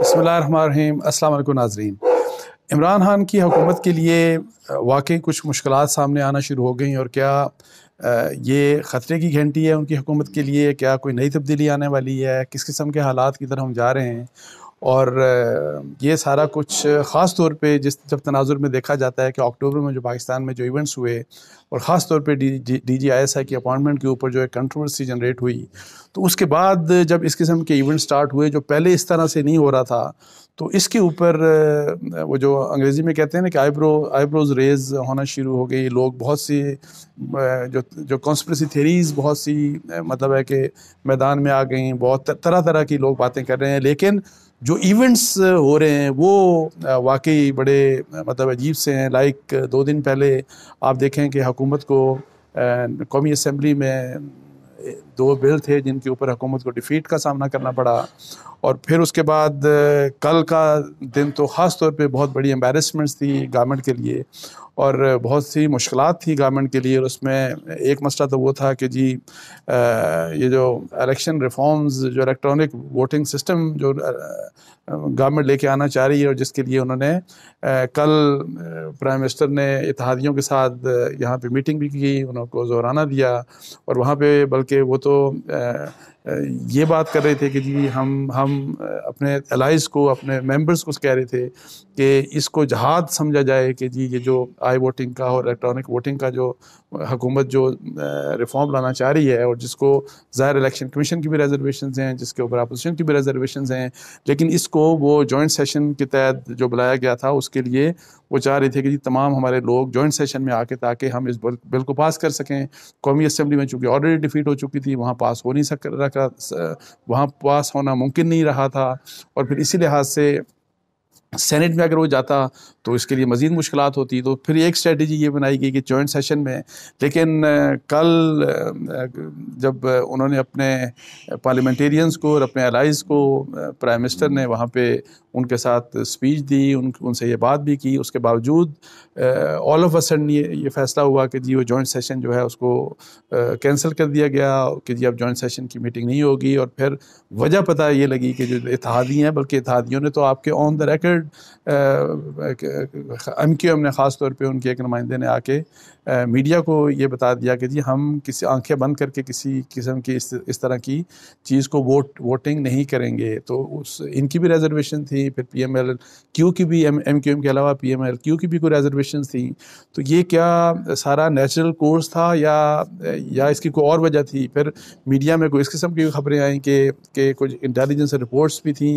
बसमीम अल्लाम नाजरीन इमरान खान की हुकूमत के लिए वाकई कुछ मुश्किल सामने आना शुरू हो गई और क्या ये ख़तरे की घंटी है उनकी हुकूमत के लिए क्या कोई नई तब्दीली आने वाली है किस किस्म के हालात की तरफ हम जा रहे हैं और ये सारा कुछ ख़ास तौर पे जिस जब तनाजुर में देखा जाता है कि अक्टूबर में जो पाकिस्तान में जो इवेंट्स हुए और ख़ास तौर पे D D G I S I की अपॉइंटमेंट के ऊपर जो एक कंट्रोवर्सी जनरेट हुई तो उसके बाद जब इस किस्म के इवेंट स्टार्ट हुए जो पहले इस तरह से नहीं हो रहा था तो इसके ऊपर वो जो अंग्रेज़ी में कहते हैं ना कि आईब्रो आईब्रोज रेज होना शुरू हो गई लोग बहुत सी जो जो कॉन्स्परेसी थेरीज बहुत सी मतलब है कि मैदान में आ गई बहुत तरह तरह की लोग बातें कर रहे हैं लेकिन जो इवेंट्स uh, हो रहे हैं वो uh, वाकई बड़े uh, मतलब अजीब से हैं लाइक दो दिन पहले आप देखें कि हुकूमत को कौमी असम्बली में दो बिल थे जिनके ऊपर हुकूमत को डिफीट का सामना करना पड़ा और फिर उसके बाद कल का दिन तो ख़ास तौर पे बहुत बड़ी एम्बेरसमेंट्स थी गवर्नमेंट के लिए और बहुत सी मुश्किल थी गवर्नमेंट के लिए और उसमें एक मसला तो वो था कि जी आ, ये जो इलेक्शन रिफॉर्म्स जो इलेक्ट्रॉनिक वोटिंग सिस्टम जो गवर्नमेंट लेके आना चाह रही है और जिसके लिए उन्होंने आ, कल प्राइम मिनिस्टर ने इतिहादियों के साथ यहाँ पे मीटिंग भी की उनको जोराना दिया और वहाँ पे बल्कि वो तो तो ये बात कर रहे थे कि जी हम हम अपने एलाइज को अपने मेंबर्स को कह रहे थे कि इसको जहाद समझा जाए कि जी ये जो आई वोटिंग का और इलेक्ट्रॉनिक वोटिंग का जो हुकूमत जो रिफॉर्म लाना चाह रही है और जिसको ज़ाहिर इलेक्शन कमीशन की भी रिजर्वेशन हैं जिसके ऊपर अपोजिशन की भी रिजर्वेशन हैं लेकिन इसको वो जॉइंट सेशन के तहत जो बुलाया गया था उसके लिए वो चाह रहे थे कि तमाम हमारे लोग जॉइंट सेशन में आके ताकि हम इस बिल को पास कर सकें कौमी असम्बली में चूँकि ऑलरेडी डिफीट हो चुकी थी वहाँ पास हो नहीं सक रखा वहाँ पास होना मुमकिन नहीं रहा था और फिर इसी लिहाज से सेनेट में अगर वो जाता तो इसके लिए मज़ीद मुश्किल होती तो फिर एक स्ट्रेटी ये बनाई गई कि जॉइंट सेशन में लेकिन कल जब उन्होंने अपने पार्लियामेंटेरियंस को और अपने एलाइज को प्राइम मिनिस्टर ने वहाँ पे उनके साथ स्पीच दी उन उनसे ये बात भी की उसके बावजूद ऑल ऑफ असन ये ये फैसला हुआ कि जी वो जॉइंट सेशन जो है उसको कैंसिल कर दिया गया कि जी अब जॉइंट सेशन की मीटिंग नहीं होगी और फिर वजह पता ये लगी कि जो इतिहादी हैं बल्कि इतिहादियों ने तो आपके on the record limited M Q M ने ख़ास तौर पे उनके एक नुमाइंदे ने आके मीडिया को ये बता दिया कि जी हम किसी आंखें बंद करके किसी किस्म की इस, इस तरह की चीज़ को वोट वोटिंग नहीं करेंगे तो उस इनकी भी रिजर्वेशन थी फिर पी एम एल क्यू की भी एम एम क्यू एम के अलावा पी एम एल क्यू की भी कोई रिजर्वेशन थी तो ये क्या सारा नेचुरल कोर्स था या या इसकी कोई और वजह थी फिर मीडिया में कोई इस किस्म की खबरें आई कि, के कुछ इंटेलिजेंस रिपोर्ट्स भी थी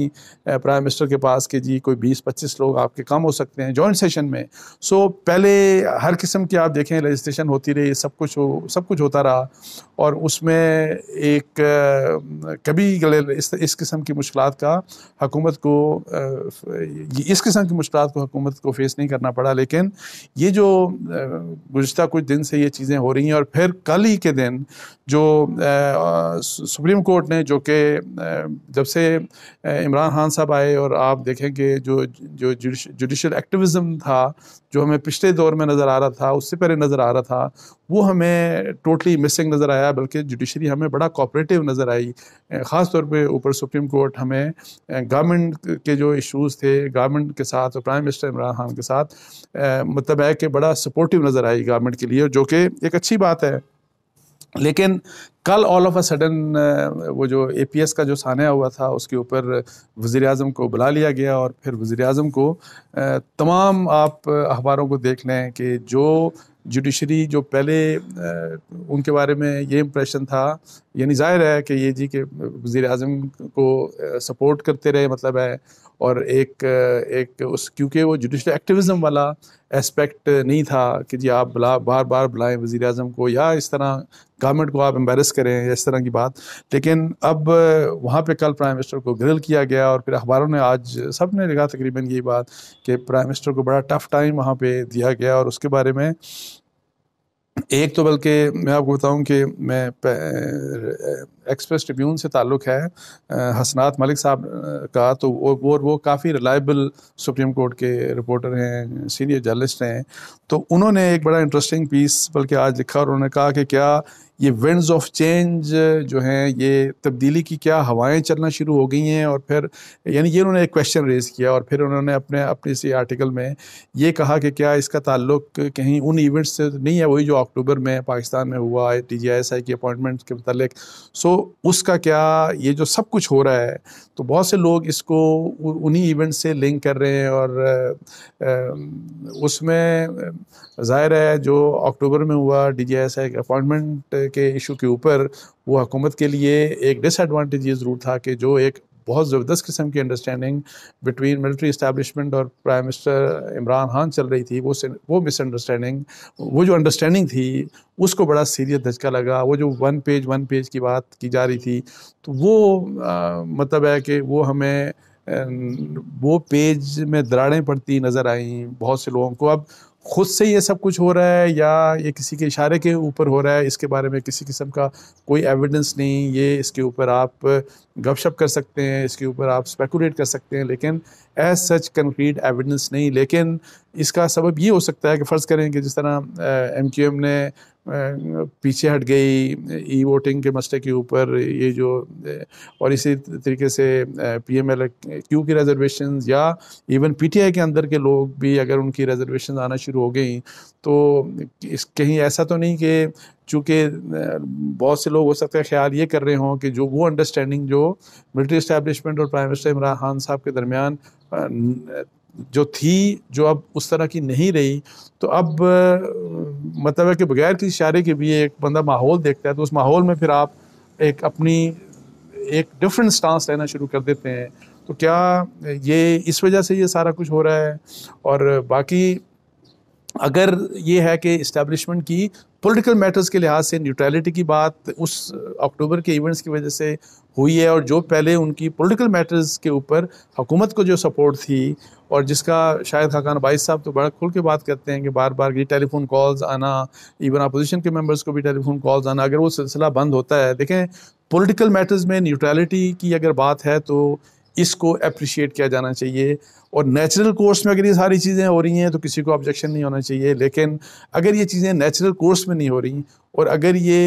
प्राइम मिनिस्टर के पास कि जी कोई बीस पच्चीस लोग आपके कम हो सकते हैं जॉइंट सेशन में सो पहले हर किस्म की आप देखें में रजिस्ट्रेशन होती रही सब कुछ हो सब कुछ होता रहा और उसमें एक कभी इस इस किस्म की मुश्किल का हकूमत को इस किस्म की मुश्किल को हकूमत को फेस नहीं करना पड़ा लेकिन ये जो गुज्तर कुछ दिन से ये चीज़ें हो रही हैं और फिर कल ही के दिन जो सुप्रीम कोर्ट ने जो कि जब से इमरान खान साहब आए और आप देखें कि जो जो जुडिशल एक्टिविज़म था जो हमें पिछले दौर में नज़र आ रहा था उससे पहले नज़र आ रहा था वो हमें टोटली मिसिंग नज़र आया बल्कि जुडिशरी हमें बड़ा कॉपरेटिव नज़र आई ख़ास तौर पे ऊपर सुप्रीम कोर्ट हमें गवर्नमेंट के जो इश्यूज़ थे गवर्नमेंट के साथ और प्राइम मिनिस्टर इमरान खान के साथ मतलब है कि बड़ा सपोर्टिव नज़र आई गवर्नमेंट के लिए जो कि एक अच्छी बात है लेकिन कल ऑल ऑफ अ सडन वो जो ए पी एस का जो सानिया हुआ था उसके ऊपर वज़ी अजम को बुला लिया गया और फिर वज़ी अजम को तमाम आप अखबारों को देख लें कि जो जुडिशरी जो पहले उनके बारे में ये इम्प्रेशन था यानी जाहिर है कि ये जी के वज़ी अजम को सपोर्ट करते रहे मतलब है और एक एक उस क्योंकि वो जुडिशल एक्टिविज़म वाला एस्पेक्ट नहीं था कि जी आप बुला बार बार बुलाएं वज़ी अजम को या इस तरह गवर्नमेंट को आप एम्बेस करें या इस तरह की बात लेकिन अब वहाँ पे कल प्राइम मिनिस्टर को ग्रिल किया गया और फिर अखबारों ने आज सब ने लिखा तकरीबन यही बात कि प्राइम मिनिस्टर को बड़ा टफ़ टाइम वहाँ पर दिया गया और उसके बारे में एक तो बल्कि मैं आपको बताऊँ कि मैं एक्सप्रेस ट्रिब्यून से ताल्लुक़ है हसनात मलिक साहब का तो वो वो काफ़ी रिलायबल सुप्रीम कोर्ट के रिपोर्टर हैं सीनियर जर्नलिस्ट हैं तो उन्होंने एक बड़ा इंटरेस्टिंग पीस बल्कि आज लिखा और उन्होंने कहा कि क्या ये विंड्स ऑफ चेंज जो हैं ये तब्दीली की क्या हवाएं चलना शुरू हो गई हैं और फिर यानी ये उन्होंने एक क्वेश्चन रेज़ किया और फिर उन्होंने अपने अपने इसी आर्टिकल में ये कहा कि क्या इसका ताल्लुक कहीं उन इवेंट्स से नहीं है वही जो अक्टूबर में पाकिस्तान में हुआ T G I S I की अपॉइंटमेंट के मतलब सो उसका क्या ये जो सब कुछ हो रहा है तो बहुत से लोग इसको उन्हीं इवेंट से लिंक कर रहे हैं और उसमें ज़ाहिर है जो अक्टूबर में हुआ D G S I appointment के इशू के ऊपर वो हुकूमत के लिए एक डिसएडवांटेज ये ज़रूर था कि जो एक बहुत ज़बरदस्त किस्म की अंडरस्टैंडिंग बिटवीन मिलिट्री इस्टेबलिशमेंट और प्राइम मिनिस्टर इमरान खान चल रही थी वो वो मिसअंडरस्टैंडिंग वो जो अंडरस्टैंडिंग थी उसको बड़ा सीरियस धचका लगा वो जो वन पेज वन पेज की बात की जा रही थी तो वो आ, मतलब है कि वो हमें वो पेज में दराड़ें पड़ती नज़र आई बहुत से लोगों को अब खुद से ये सब कुछ हो रहा है या ये किसी के इशारे के ऊपर हो रहा है इसके बारे में किसी किस्म का कोई एविडेंस नहीं ये इसके ऊपर आप गपशप कर सकते हैं इसके ऊपर आप स्पेकुलेट कर सकते हैं लेकिन एज सच कंक्रीट एविडेंस नहीं लेकिन इसका सबब ये हो सकता है कि फ़र्ज़ करें कि जिस तरह एम क्यू एम ने पीछे हट गई ई वोटिंग के मसले के ऊपर ये जो और इसी तरीके से पी एम एल क्यू की रिजर्वेशन या इवन पी टी आई के अंदर के लोग भी अगर उनकी रिजर्वेशन आना शुरू हो गई तो इस कहीं ऐसा तो नहीं कि चूँकि बहुत से लोग हो सकते हैं ख्याल ये कर रहे हों कि जो वो अंडरस्टैंडिंग जो मिलिट्री इस्टेबलिशमेंट और प्राइम मिनिस्टर इमरान खान साहब के दरमियान जो थी जो अब उस तरह की नहीं रही तो अब मतलब है कि बगैर किसी इशारे के भी एक बंदा माहौल देखता है तो उस माहौल में फिर आप एक अपनी एक डिफरेंट स्टांस लेना शुरू कर देते हैं तो क्या ये इस वजह से ये सारा कुछ हो रहा है और बाकी अगर ये है कि इस्टेब्लिशमेंट की पॉलिटिकल मैटर्स के लिहाज से न्यूट्रलिटी की बात उस अक्टूबर के इवेंट्स की वजह से हुई है और जो पहले उनकी पॉलिटिकल मैटर्स के ऊपर हुकूमत को जो सपोर्ट थी और जिसका शायद खाकान बाईस साहब तो बड़ा खुल के बात करते हैं कि बार बार ये टेलीफोन कॉल्स आना इवन अपोजिशन के मेम्बर्स को भी टेलीफोन कॉल्स आना अगर वो सिलसिला बंद होता है देखें पोलिटिकल मैटर्स में न्यूट्रलिटी की अगर बात है तो इसको अप्रिशिएट किया जाना चाहिए और नेचुरल कोर्स में अगर ये सारी चीज़ें हो रही हैं तो किसी को ऑब्जेक्शन नहीं होना चाहिए लेकिन अगर ये चीज़ें नेचुरल कोर्स में नहीं हो रही और अगर ये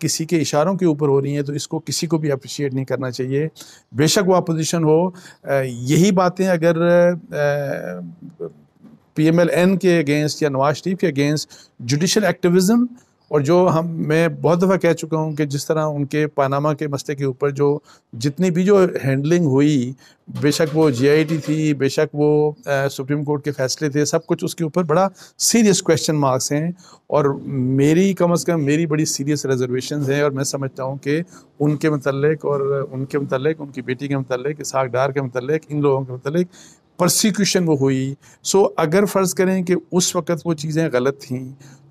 किसी के इशारों के ऊपर हो रही हैं तो इसको किसी को भी अप्रिशिएट नहीं करना चाहिए बेशक वो अपोजिशन हो यही बातें अगर एन के अगेंस्ट या नवाज शरीफ के अगेंस्ट जुडिशल एक्टिविज़म और जो हम मैं बहुत दफ़ा कह चुका हूँ कि जिस तरह उनके पानामा के मसले के ऊपर जो जितनी भी जो हैंडलिंग हुई बेशक वो जीआईटी थी बेशक वो आ, सुप्रीम कोर्ट के फैसले थे सब कुछ उसके ऊपर बड़ा सीरियस क्वेश्चन मार्क्स हैं और मेरी कम अज़ कम मेरी बड़ी सीरियस रिजर्वेशन हैं और मैं समझता हूँ कि उनके मतलब और उनके मतलब उनकी बेटी के मतलब इसाक डार के मतलब इन लोगों के मतलब प्रोसिक्यूशन वो हुई सो अगर फ़र्ज़ करें कि उस वक़्त वो चीज़ें गलत थी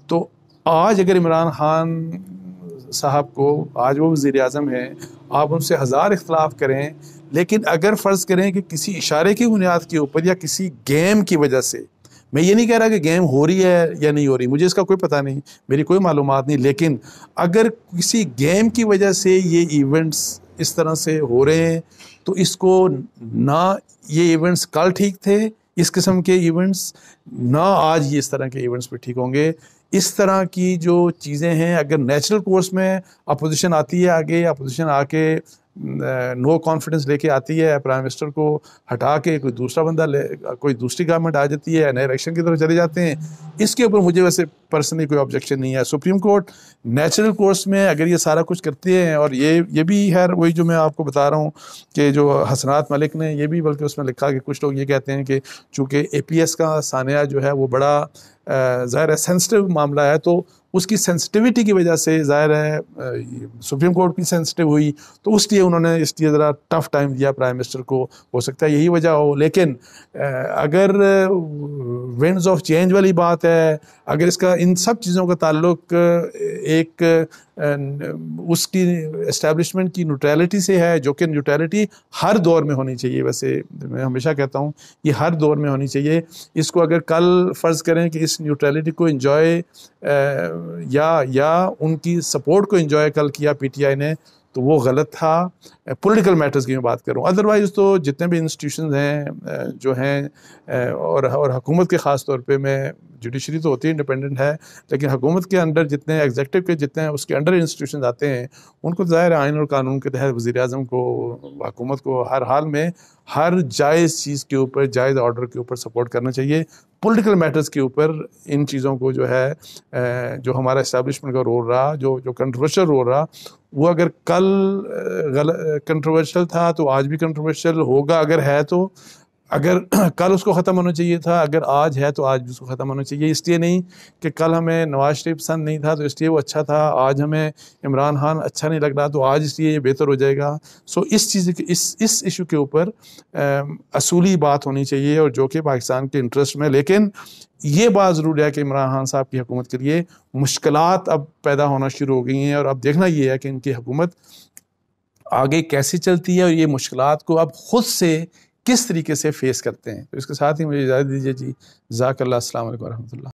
तो आज अगर इमरान खान साहब को आज वो वज़ी अजम हैं आप उनसे हज़ार इख्तलाफ करें लेकिन अगर फ़र्ज़ करें कि किसी इशारे की बुनियाद के ऊपर या किसी गेम की वजह से मैं ये नहीं कह रहा कि गेम हो रही है या नहीं हो रही मुझे इसका कोई पता नहीं मेरी कोई मालूम नहीं लेकिन अगर किसी गेम की वजह से ये इवेंट्स इस तरह से हो रहे हैं तो इसको ना ये इवेंट्स कल ठीक थे इस किस्म के इवेंट्स ना आज ये इस तरह के इवेंट्स पर ठीक होंगे इस तरह की जो चीज़ें हैं अगर नेचुरल कोर्स में अपोजिशन आती है आगे अपोजिशन आके नो कॉन्फिडेंस लेके आती है प्राइम मिनिस्टर को हटा के कोई दूसरा बंदा ले कोई दूसरी गवर्नमेंट आ जाती है नए इलेक्शन की तरफ चले जाते हैं इसके ऊपर मुझे वैसे पर्सनली कोई ऑब्जेक्शन नहीं है सुप्रीम कोर्ट नेचुरल कोर्स में अगर ये सारा कुछ करते हैं और ये ये भी है वही जो मैं आपको बता रहा हूँ कि जो हसनात मलिक ने ये भी बल्कि उसमें लिखा कि कुछ लोग ये कहते हैं कि चूँकि ए का सानिया जो है वो बड़ा ज़ाहिर है सेंसिटिव मामला है तो उसकी सेंसिटिविटी की वजह से जाहिर है सुप्रीम कोर्ट भी सेंसिटिव हुई तो उसलिए उन्होंने इसलिए ज़रा टफ टाइम दिया प्राइम मिनिस्टर को हो सकता है यही वजह हो लेकिन अगर विंड्स ऑफ चेंज वाली बात है अगर इसका इन सब चीज़ों का ताल्लुक एक Uh, उसकी इस्टेबलिशमेंट की न्यूट्रैलिटी से है जो कि न्यूट्रैलिटी हर दौर में होनी चाहिए वैसे मैं हमेशा कहता हूँ ये हर दौर में होनी चाहिए इसको अगर कल फ़र्ज़ करें कि इस न्यूट्रैलिटी को इंजॉय uh, या या उनकी सपोर्ट को इंजॉय कल किया पीटीआई ने तो वो गलत था पॉलिटिकल uh, मैटर्स की मैं बात करूँ अदरवाइज़ तो जितने भी इंस्टीट्यूशन हैं जो हैं और और हकूमत के ख़ास तौर पर मैं जुडिशरी तो होती है इंडिपेंडेंट है लेकिन हुकूमत के अंडर जितने एग्जेक्टिव के जितने उसके अंडर इंस्टीट्यूशन आते हैं उनको ज़ाहिर आयन और कानून के तहत वज़ी अजम को हुकूमत को हर हाल में हर जायज़ चीज़ के ऊपर जायज़ ऑर्डर के ऊपर सपोर्ट करना चाहिए पॉलिटिकल मैटर्स के ऊपर इन चीज़ों को जो है जो हमारा इस्टेबलिशमेंट का रोल रहा जो जो कंट्रोवर्शल रोल रहा वो अगर कल कंट्रोवर्शल था तो आज भी कंट्रोवर्शल होगा अगर है तो अगर कल उसको ख़त्म होना चाहिए था अगर आज है तो आज भी उसको ख़त्म होना चाहिए इसलिए नहीं कि कल हमें नवाज़ शरीफ पसंद नहीं था तो इसलिए वो अच्छा था आज हमें इमरान खान अच्छा नहीं लग रहा तो आज इसलिए ये बेहतर हो जाएगा सो इस चीज़ के इस इस इशू के ऊपर असूली बात होनी चाहिए और जो कि पाकिस्तान के इंटरेस्ट में लेकिन ये बात ज़रूर है कि इमरान खान साहब की हुकूमत के लिए मुश्किल अब पैदा होना शुरू हो गई हैं और अब देखना ये है कि इनकी हुकूमत आगे कैसे चलती है और ये मुश्किल को अब ख़ुद से किस तरीके से फेस करते हैं तो इसके साथ ही मुझे इजाज़त दीजिए जी जाकल्ला असल वरहमल्ला